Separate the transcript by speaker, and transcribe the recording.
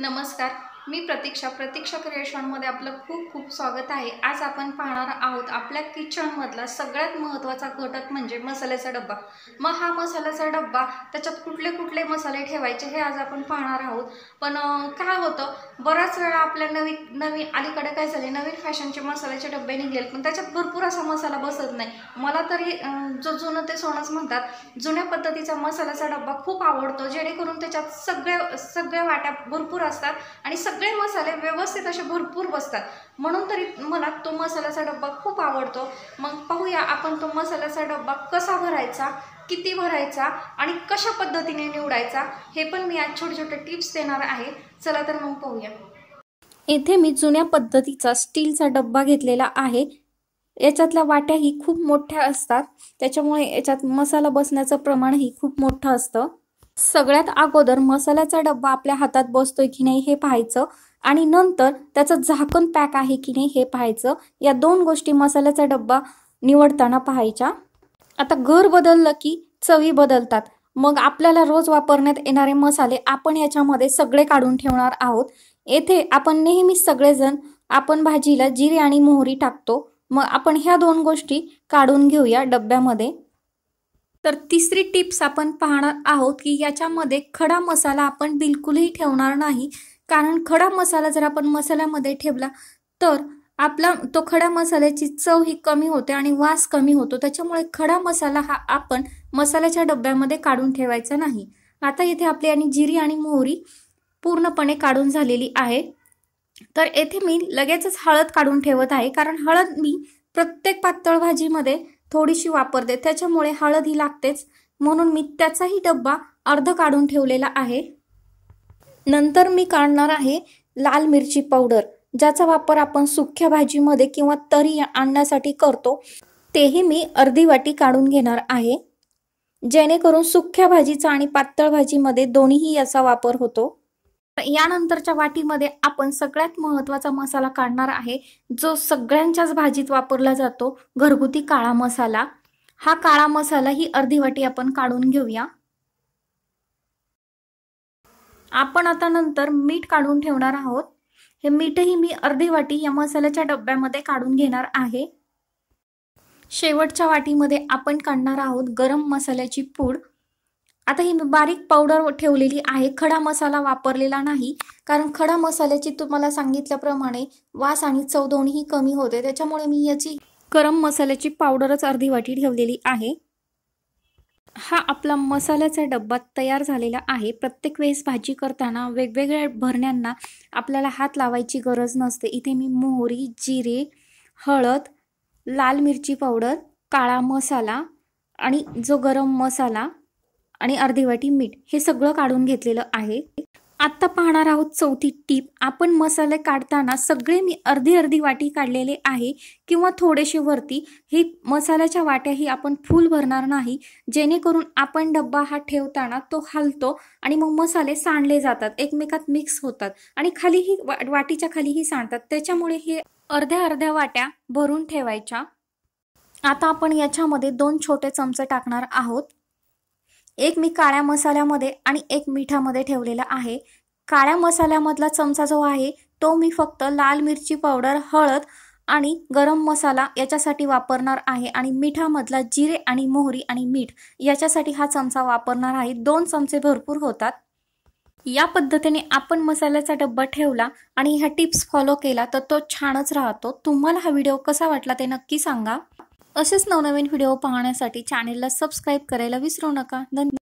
Speaker 1: नमस्कार मी प्रतीक्षा प्रतीक्षा क्रिएशनमध्ये आपलं खूप खूप स्वागत आहे आज आपण पाहणार आहोत आपल्या किचनमधला सगळ्यात महत्त्वाचा घटक म्हणजे मसाल्याचा डब्बा मग हा मसाल्याचा डब्बा त्याच्यात कुठले कुठले मसाले ठेवायचे हे आज आपण पाहणार आहोत पण काय होतं बराच वेळा आपल्या नवीन नवीन अलीकडे काय झाले नवीन फॅशनचे मसाल्याचे डब्बे निघेल पण त्याच्यात भरपूर असा मसाला बसत नाही मला तरी जो जुनं ते सोनंच म्हणतात जुन्या पद्धतीचा मसाल्याचा डब्बा खूप आवडतो जेणेकरून त्याच्यात सगळ्या सगळ्या वाट्या भरपूर असतात आणि सग सगळे मसाले व्यवस्थित असे भरपूर बसतात म्हणून तरी मला तो मसाल्याचा डब्बा खूप आवडतो मग पाहूया आपण तो मसाल्याचा डब्बा कसा भरायचा किती भरायचा आणि कशा पद्धतीने निवडायचा हे पण मी आज छोटे छोटे टिप्स देणार आहे चला तर मग पाहूया येथे मी जुन्या पद्धतीचा स्टीलचा डब्बा घेतलेला आहे याच्यातल्या वाट्याही खूप मोठ्या असतात त्याच्यामुळे याच्यात मसाला बसण्याचं प्रमाणही खूप मोठं असतं सगळ्यात अगोदर मसाल्याचा डब्बा आपल्या हातात बसतोय की नाही हे पाहायचं आणि नंतर त्याचं झाकण पॅक आहे की नाही हे पाहायचं या दोन गोष्टी मसाल्याचा डब्बा निवडताना पाहायच्या आता घर बदललं की चवी बदलतात मग आपल्याला रोज वापरण्यात येणारे मसाले आपण याच्यामध्ये सगळे काढून ठेवणार आहोत येथे आपण नेहमी सगळेजण आपण भाजीला जिरे आणि मोहरी टाकतो मग आपण ह्या दोन गोष्टी काढून घेऊया डब्यामध्ये तर तिसरी टिप्स आपण पाहणार आहोत की याच्यामध्ये खडा मसाला आपण बिलकुलही ठेवणार नाही कारण खडा मसाला जर आपण मसाल्यामध्ये ठेवला तर आपला तो खडा मसाल्याची चव ही कमी होते आणि वास कमी होतो त्याच्यामुळे खडा मसाला हा आपण मसाल्याच्या डब्यामध्ये काढून ठेवायचा नाही आता येथे आपली आणि जिरी आणि मोहरी पूर्णपणे काढून झालेली आहे तर येथे मी लगेचच हळद काढून ठेवत आहे कारण हळद मी प्रत्येक पातळ भाजीमध्ये थोडीशी वापरते त्याच्यामुळे हळद ही लागतेच म्हणून मी त्याचाही डब्बा अर्ध काढून ठेवलेला आहे नंतर मी काढणार आहे लाल मिरची पावडर ज्याचा वापर आपण सुख्या भाजीमध्ये किंवा तरी आणण्यासाठी करतो तेही मी अर्धी वाटी काढून घेणार आहे जेणेकरून सुख्या भाजीचा आणि पातळ भाजीमध्ये दोन्हीही याचा वापर होतो यानंतरच्या वाटीमध्ये आपण सगळ्यात महत्त्वाचा मसाला काढणार आहे जो सगळ्यांच्याच भाजीत वापरला जातो घरगुती काळा मसाला हा काळा मसाला ही अर्धी वाटी आपण काढून घेऊया आपण आता नंतर मीठ काढून ठेवणार आहोत हे मीठही मी अर्धी वाटी या मसाल्याच्या डब्यामध्ये काढून घेणार आहे शेवटच्या वाटीमध्ये आपण काढणार आहोत गरम मसाल्याची पूड आता ही बारीक पावडर ठेवलेली आहे खडा मसाला वापरलेला नाही कारण खडा मसाल्याची तुम्हाला सांगितल्याप्रमाणे वास आणि चव दोन्ही कमी होते त्याच्यामुळे मी याची गरम मसाल्याची पावडरच अर्धी वाटी ठेवलेली आहे हा आपला मसाल्याचा डब्बा तयार झालेला आहे प्रत्येक वेळेस भाजी करताना वेगवेगळ्या भरण्यांना आपल्याला हात लावायची गरज नसते इथे मी मोहरी जिरे हळद लाल मिरची पावडर काळा मसाला आणि जो गरम मसाला आणि अर्धी वाटी मीठ हे सगळं काढून घेतलेलं आहे आता पाहणार आहोत चौथी टीप आपण मसाले काढताना सगळे मी अर्धी अर्धी वाटी काढलेले आहे किंवा थोडेसे वरती हे मसाल्याच्या वाट्याही आपण फुल भरणार नाही जेणेकरून आपण डब्बा हा ठेवताना तो हलतो आणि मग मसाले सांडले जातात एकमेकात मिक्स होतात आणि खालीही वाटीच्या खालीही सांडतात त्याच्यामुळे हे अर्ध्या अर्ध्या वाट्या भरून ठेवायच्या आता आपण याच्यामध्ये दोन छोटे चमचे टाकणार आहोत एक मी काळ्या मसाल्यामध्ये आणि एक मिठामध्ये ठेवलेला आहे काळ्या मसाल्यामधला चमचा जो आहे तो मी फक्त लाल मिरची पावडर हळद आणि गरम मसाला याच्यासाठी वापरणार आहे आणि मिठामधला जिरे आणि मोहरी आणि मीठ याच्यासाठी हा चमचा वापरणार आहे दोन चमचे भरपूर होतात या पद्धतीने आपण मसाल्याचा डब्बा ठेवला आणि ह्या टिप्स फॉलो केला तर तो छानच राहतो तुम्हाला हा व्हिडिओ कसा वाटला ते नक्की सांगा असेच नवनवीन व्हिडिओ पाहण्यासाठी चॅनेलला सबस्क्राईब करायला विसरू नका धन्यवाद